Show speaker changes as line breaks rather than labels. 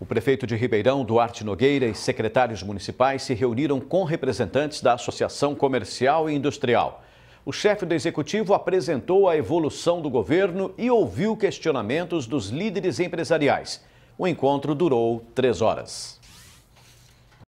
O prefeito de Ribeirão, Duarte Nogueira, e secretários municipais se reuniram com representantes da Associação Comercial e Industrial. O chefe do executivo apresentou a evolução do governo e ouviu questionamentos dos líderes empresariais. O encontro durou três horas.